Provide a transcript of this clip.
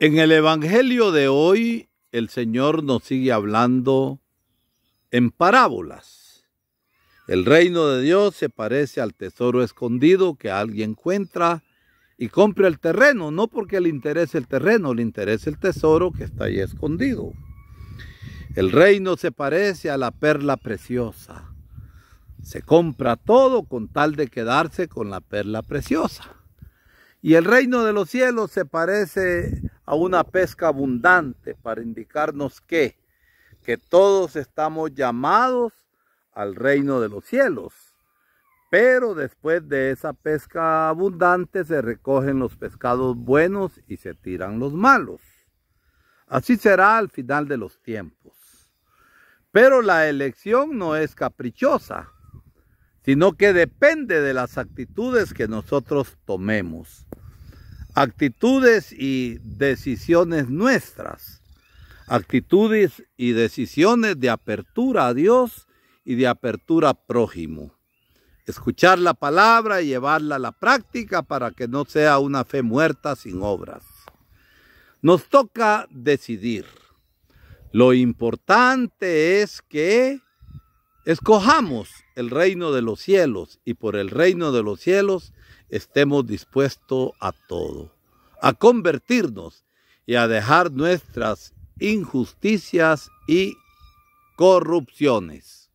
En el Evangelio de hoy, el Señor nos sigue hablando en parábolas. El reino de Dios se parece al tesoro escondido que alguien encuentra y compra el terreno, no porque le interese el terreno, le interesa el tesoro que está ahí escondido. El reino se parece a la perla preciosa. Se compra todo con tal de quedarse con la perla preciosa. Y el reino de los cielos se parece a una pesca abundante para indicarnos que, que todos estamos llamados al reino de los cielos. Pero después de esa pesca abundante se recogen los pescados buenos y se tiran los malos. Así será al final de los tiempos. Pero la elección no es caprichosa, sino que depende de las actitudes que nosotros tomemos actitudes y decisiones nuestras, actitudes y decisiones de apertura a Dios y de apertura prójimo. Escuchar la palabra y llevarla a la práctica para que no sea una fe muerta sin obras. Nos toca decidir. Lo importante es que escojamos el reino de los cielos y por el reino de los cielos estemos dispuestos a todo, a convertirnos y a dejar nuestras injusticias y corrupciones.